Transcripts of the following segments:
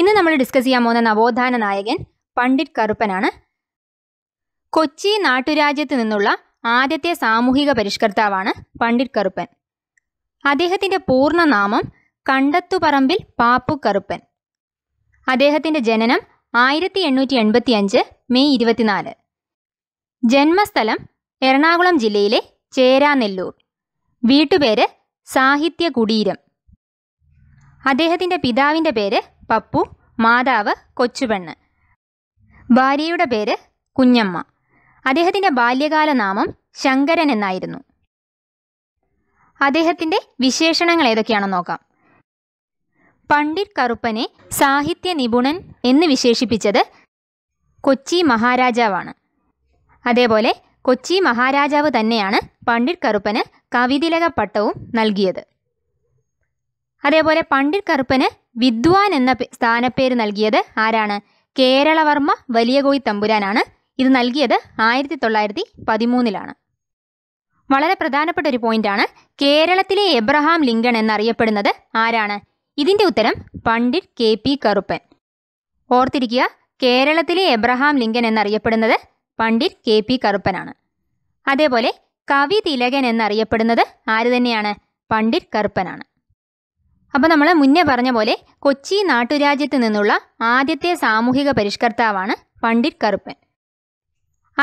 ഇന്ന് നമ്മൾ ഡിസ്കസ് ചെയ്യാൻ പോകുന്ന നവോത്ഥാന നായകൻ പണ്ഡിറ്റ് കറുപ്പനാണ് കൊച്ചി നാട്ടുരാജ്യത്ത് നിന്നുള്ള ആദ്യത്തെ സാമൂഹിക പരിഷ്കർത്താവാണ് പണ്ഡിറ്റ് കറുപ്പൻ അദ്ദേഹത്തിൻ്റെ പൂർണ്ണനാമം കണ്ടത്തുപറമ്പിൽ പാപ്പു കറുപ്പൻ അദ്ദേഹത്തിൻ്റെ ജനനം ആയിരത്തി എണ്ണൂറ്റി എൺപത്തി അഞ്ച് മെയ് ഇരുപത്തിനാല് ജന്മസ്ഥലം എറണാകുളം ജില്ലയിലെ ചേരാനെല്ലൂർ വീട്ടുപേര് സാഹിത്യ കുടീരം അദ്ദേഹത്തിൻ്റെ പിതാവിൻ്റെ പേര് പപ്പു മാതാവ് കൊച്ചുപെണ്ണ് ഭാര്യയുടെ പേര് കുഞ്ഞമ്മ അദ്ദേഹത്തിൻ്റെ ബാല്യകാല നാമം ശങ്കരൻ എന്നായിരുന്നു അദ്ദേഹത്തിൻ്റെ വിശേഷണങ്ങൾ ഏതൊക്കെയാണെന്ന് നോക്കാം പണ്ഡിറ്റ് കറുപ്പനെ സാഹിത്യ നിപുണൻ എന്ന് വിശേഷിപ്പിച്ചത് കൊച്ചി മഹാരാജാവാണ് അതേപോലെ കൊച്ചി മഹാരാജാവ് തന്നെയാണ് പണ്ഡിറ്റ് കറുപ്പന് കവിതിലക പട്ടവും നൽകിയത് അതേപോലെ പണ്ഡിറ്റ് കറുപ്പന് വിദ്വാൻ എന്ന സ്ഥാനപ്പേര് നൽകിയത് ആരാണ് കേരളവർമ്മ വലിയകോയി തമ്പുരാനാണ് ഇത് നൽകിയത് ആയിരത്തി തൊള്ളായിരത്തി പതിമൂന്നിലാണ് വളരെ പ്രധാനപ്പെട്ട ഒരു പോയിന്റാണ് കേരളത്തിലെ എബ്രഹാം ലിങ്കൺ എന്നറിയപ്പെടുന്നത് ആരാണ് ഇതിൻ്റെ ഉത്തരം പണ്ഡിറ്റ് കെ പി കറുപ്പൻ ഓർത്തിരിക്കുക കേരളത്തിലെ എബ്രഹാം ലിങ്കൻ എന്നറിയപ്പെടുന്നത് പണ്ഡിറ്റ് കെ പി കറുപ്പനാണ് അതേപോലെ കവി തിലകൻ എന്നറിയപ്പെടുന്നത് ആര് തന്നെയാണ് പണ്ഡിറ്റ് കറുപ്പനാണ് അപ്പോൾ നമ്മൾ മുന്നേ പറഞ്ഞ പോലെ കൊച്ചി നാട്ടുരാജ്യത്ത് നിന്നുള്ള ആദ്യത്തെ സാമൂഹിക പരിഷ്കർത്താവാണ് പണ്ഡിറ്റ് കറുപ്പൻ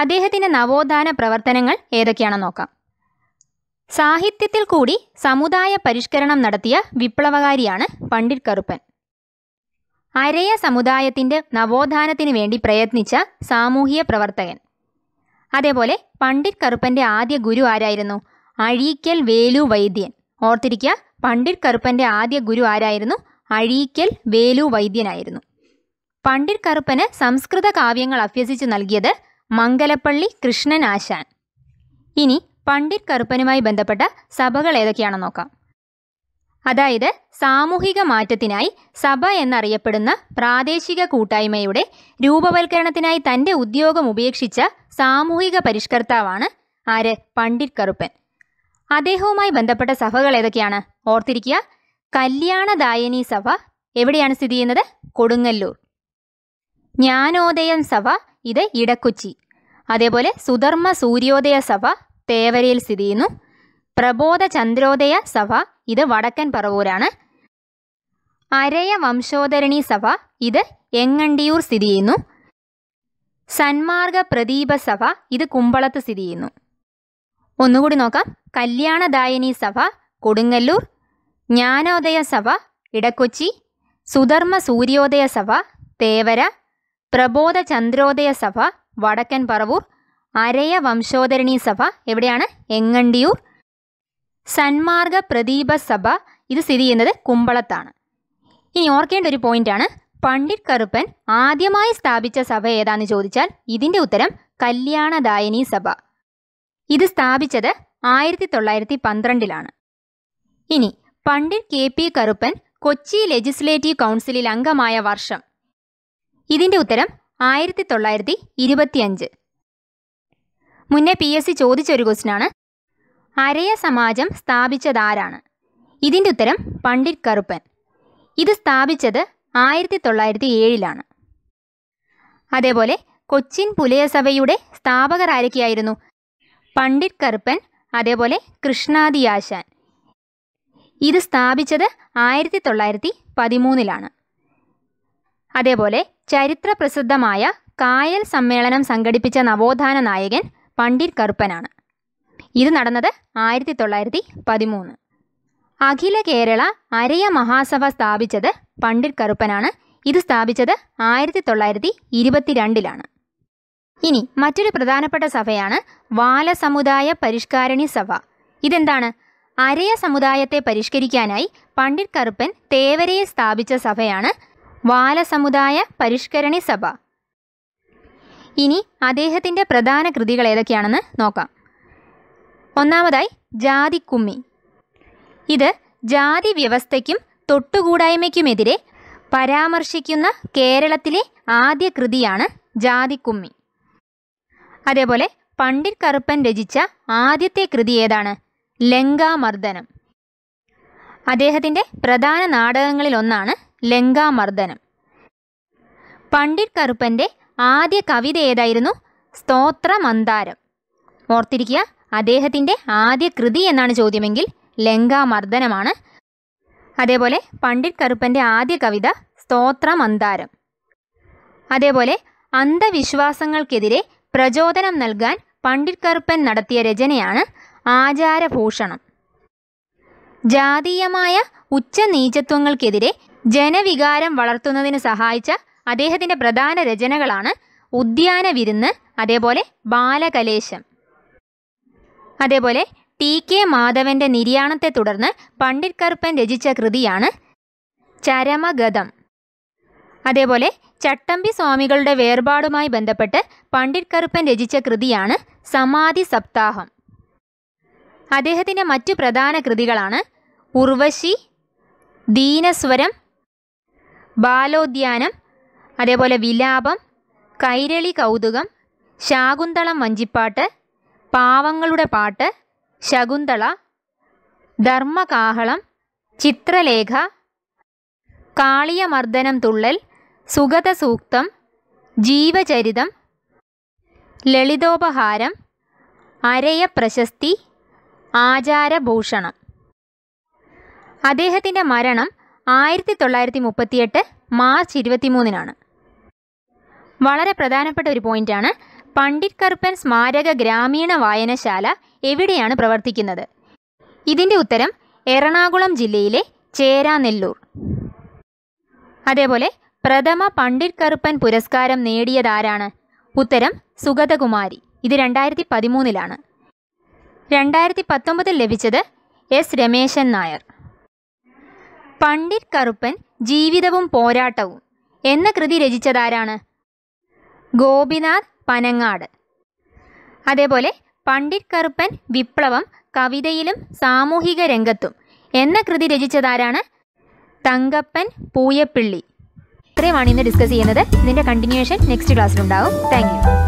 അദ്ദേഹത്തിൻ്റെ നവോത്ഥാന പ്രവർത്തനങ്ങൾ ഏതൊക്കെയാണെന്ന് നോക്കാം സാഹിത്യത്തിൽ കൂടി സമുദായ പരിഷ്കരണം നടത്തിയ വിപ്ലവകാരിയാണ് പണ്ഡിറ്റ് കറുപ്പൻ അരയ സമുദായത്തിൻ്റെ നവോത്ഥാനത്തിന് വേണ്ടി പ്രയത്നിച്ച സാമൂഹിക പ്രവർത്തകൻ അതേപോലെ പണ്ഡിറ്റ് കറുപ്പൻ്റെ ആദ്യ ഗുരു ആരായിരുന്നു അഴീക്കൽ വേലു വൈദ്യൻ ഓർത്തിരിക്കുക പണ്ഡിറ്റ് കറുപ്പൻ്റെ ആദ്യ ഗുരു ആരായിരുന്നു അഴീക്കൽ വേലു വൈദ്യനായിരുന്നു പണ്ഡിറ്റ് കറുപ്പന് സംസ്കൃത കാവ്യങ്ങൾ അഭ്യസിച്ച് നൽകിയത് മംഗലപ്പള്ളി കൃഷ്ണൻ ആശാൻ ഇനി പണ്ഡിറ്റ് കറുപ്പനുമായി ബന്ധപ്പെട്ട സഭകൾ ഏതൊക്കെയാണെന്ന് നോക്കാം അതായത് സാമൂഹിക മാറ്റത്തിനായി സഭ എന്നറിയപ്പെടുന്ന പ്രാദേശിക കൂട്ടായ്മയുടെ രൂപവൽക്കരണത്തിനായി തൻ്റെ ഉദ്യോഗം ഉപേക്ഷിച്ച സാമൂഹിക പരിഷ്കർത്താവാണ് ആര് പണ്ഡിറ്റ് കറുപ്പൻ അദ്ദേഹവുമായി ബന്ധപ്പെട്ട സഭകൾ ഏതൊക്കെയാണ് ഓർത്തിരിക്കുക കല്യാണദായനി സഭ എവിടെയാണ് സ്ഥിതി ചെയ്യുന്നത് കൊടുങ്ങല്ലൂർ ജ്ഞാനോദയം സഭ ഇത് ഇടക്കൊച്ചി അതേപോലെ സുധർമ്മ സൂര്യോദയ സഭ തേവരയിൽ സ്ഥിതി ചെയ്യുന്നു പ്രബോധ ചന്ദ്രോദയ സഭ ഇത് വടക്കൻ പറവൂരാണ് അരയ വംശോധരണി സഭ ഇത് എങ്ങണ്ടിയൂർ സ്ഥിതി ചെയ്യുന്നു സന്മാർഗ പ്രദീപ സഭ ഇത് കുമ്പളത്ത് സ്ഥിതി ചെയ്യുന്നു ഒന്നുകൂടി നോക്കാം കല്യാണദായനി സഭ കൊടുങ്ങല്ലൂർ ജ്ഞാനോദയ സഭ ഇടക്കൊച്ചി സുധർമ്മ സൂര്യോദയ സഭ തേവര പ്രബോധ ചന്ദ്രോദയ സഭ വടക്കൻ പറവൂർ അരയ വംശോധരണി സഭ എവിടെയാണ് എങ്ങണ്ടിയൂർ സന്മാർഗ പ്രദീപ സഭ ഇത് സ്ഥിതി ചെയ്യുന്നത് കുമ്പളത്താണ് ഇനി ഓർക്കേണ്ട ഒരു പോയിന്റാണ് പണ്ഡിറ്റ് കറുപ്പൻ ആദ്യമായി സ്ഥാപിച്ച സഭ ഏതാന്ന് ചോദിച്ചാൽ ഇതിൻ്റെ ഉത്തരം കല്യാണദായനി സഭ ഇത് സ്ഥാപിച്ചത് ആയിരത്തി തൊള്ളായിരത്തി പന്ത്രണ്ടിലാണ് ഇനി Pandit K P Karuppan Kochi legislative കൗൺസിലിൽ അംഗമായ വർഷം ഇതിൻ്റെ ഉത്തരം ആയിരത്തി തൊള്ളായിരത്തി ഇരുപത്തിയഞ്ച് മുന്നേ പി എസ് സി ചോദിച്ചൊരു ക്വസ്റ്റിനാണ് അരയ സമാജം സ്ഥാപിച്ചതാരാണ് ഇതിൻ്റെ ഉത്തരം പണ്ഡിറ്റ് കറുപ്പൻ ഇത് സ്ഥാപിച്ചത് ആയിരത്തി തൊള്ളായിരത്തി ഏഴിലാണ് അതേപോലെ കൊച്ചിൻ പുലയ സഭയുടെ സ്ഥാപകർ ആരൊക്കെയായിരുന്നു പണ്ഡിറ്റ് കറുപ്പൻ അതേപോലെ കൃഷ്ണാദി ആശാൻ ഇത് സ്ഥാപിച്ചത് ആയിരത്തി തൊള്ളായിരത്തി പതിമൂന്നിലാണ് അതേപോലെ ചരിത്ര പ്രസിദ്ധമായ കായൽ സമ്മേളനം സംഘടിപ്പിച്ച നവോത്ഥാന നായകൻ പണ്ഡിറ്റ് കറുപ്പനാണ് ഇത് നടന്നത് ആയിരത്തി തൊള്ളായിരത്തി പതിമൂന്ന് അഖില കേരള അരയ മഹാസഭ സ്ഥാപിച്ചത് പണ്ഡിറ്റ് കറുപ്പനാണ് ഇത് സ്ഥാപിച്ചത് ആയിരത്തി തൊള്ളായിരത്തി ഇരുപത്തിരണ്ടിലാണ് ഇനി മറ്റൊരു പ്രധാനപ്പെട്ട സഭയാണ് വാല സമുദായ പരിഷ്കാരണി സഭ ഇതെന്താണ് അരയ സമുദായത്തെ പരിഷ്കരിക്കാനായി പണ്ഡിറ്റ് കറുപ്പൻ തേവരയെ സ്ഥാപിച്ച സഭയാണ് വാല സമുദായ പരിഷ്കരണി സഭ ഇനി അദ്ദേഹത്തിൻ്റെ പ്രധാന കൃതികൾ ഏതൊക്കെയാണെന്ന് നോക്കാം ഒന്നാമതായി ജാതിക്കുമ്മി ഇത് ജാതി വ്യവസ്ഥയ്ക്കും തൊട്ടുകൂടായ്മയ്ക്കുമെതിരെ പരാമർശിക്കുന്ന കേരളത്തിലെ ആദ്യ കൃതിയാണ് ജാതിക്കുമ്മി അതേപോലെ പണ്ഡിറ്റ് കറുപ്പൻ രചിച്ച ആദ്യത്തെ കൃതി ഏതാണ് ലങ്കാമർദ്ദനം അദ്ദേഹത്തിൻ്റെ പ്രധാന നാടകങ്ങളിൽ ഒന്നാണ് ലങ്കാമർദ്ദനം പണ്ഡിറ്റ് കറുപ്പൻ്റെ ആദ്യ കവിത ഏതായിരുന്നു സ്തോത്രമന്താരം ഓർത്തിരിക്കുക അദ്ദേഹത്തിൻ്റെ ആദ്യ കൃതി എന്നാണ് ചോദ്യമെങ്കിൽ ലങ്കാമർദ്ദനമാണ് അതേപോലെ പണ്ഡിറ്റ് കറുപ്പൻ്റെ ആദ്യ കവിത സ്തോത്രമന്താരം അതേപോലെ അന്ധവിശ്വാസങ്ങൾക്കെതിരെ പ്രചോദനം നൽകാൻ പണ്ഡിറ്റ് കറുപ്പൻ നടത്തിയ രചനയാണ് ആചാരഭൂഷണം ജാതീയമായ ഉച്ചനീചത്വങ്ങൾക്കെതിരെ ജനവികാരം വളർത്തുന്നതിന് സഹായിച്ച അദ്ദേഹത്തിൻ്റെ പ്രധാന രചനകളാണ് ഉദ്യാന വിരുന്ന് അതേപോലെ ബാലകലേശം അതേപോലെ ടി കെ മാധവന്റെ നിര്യാണത്തെ തുടർന്ന് പണ്ഡിറ്റ് കറുപ്പൻ രചിച്ച കൃതിയാണ് ചരമഗതം അതേപോലെ ചട്ടമ്പി സ്വാമികളുടെ വേർപാടുമായി ബന്ധപ്പെട്ട് പണ്ഡിറ്റ് കറുപ്പൻ രചിച്ച കൃതിയാണ് സമാധി സപ്താഹം അദ്ദേഹത്തിൻ്റെ മറ്റു പ്രധാന കൃതികളാണ് ഉർവശി ദീനസ്വരം ബാലോദ്യാനം അതേപോലെ വിലാപം കൈരളി കൗതുകം ശാകുന്തളം വഞ്ചിപ്പാട്ട് പാവങ്ങളുടെ പാട്ട് ശകുന്തള ധർമ്മകാഹളം ചിത്രലേഖ കാളിയമർദ്ദനം തുള്ളൽ സുഗതസൂക്തം ജീവചരിതം ലളിതോപഹാരം അരയ പ്രശസ്തി ആചാരഭൂഷണം അദ്ദേഹത്തിൻ്റെ മരണം ആയിരത്തി തൊള്ളായിരത്തി മുപ്പത്തിയെട്ട് മാർച്ച് ഇരുപത്തിമൂന്നിനാണ് വളരെ പ്രധാനപ്പെട്ട ഒരു പോയിൻ്റാണ് പണ്ഡിറ്റ് കറുപ്പൻ സ്മാരക ഗ്രാമീണ വായനശാല എവിടെയാണ് പ്രവർത്തിക്കുന്നത് ഇതിൻ്റെ ഉത്തരം എറണാകുളം ജില്ലയിലെ ചേരാനെല്ലൂർ അതേപോലെ പ്രഥമ പണ്ഡിറ്റ് കറുപ്പൻ പുരസ്കാരം നേടിയതാരാണ് ഉത്തരം സുഗതകുമാരി ഇത് രണ്ടായിരത്തി പതിമൂന്നിലാണ് രണ്ടായിരത്തി പത്തൊമ്പതിൽ ലഭിച്ചത് എസ് രമേശൻ നായർ പണ്ഡിറ്റ് കറുപ്പൻ ജീവിതവും പോരാട്ടവും എന്ന കൃതി രചിച്ചതാരാണ് ഗോപിനാഥ് പനങ്ങാട് അതേപോലെ പണ്ഡിറ്റ് കറുപ്പൻ വിപ്ലവം കവിതയിലും സാമൂഹിക രംഗത്തും എന്ന കൃതി രചിച്ചതാരാണ് തങ്കപ്പൻ പൂയപ്പിള്ളി ഇത്രയുമാണ് ഇന്ന് ഡിസ്കസ് ചെയ്യുന്നത് ഇതിൻ്റെ കണ്ടിന്യൂവേഷൻ നെക്സ്റ്റ് ക്ലാസ്സിലുണ്ടാവും താങ്ക് യു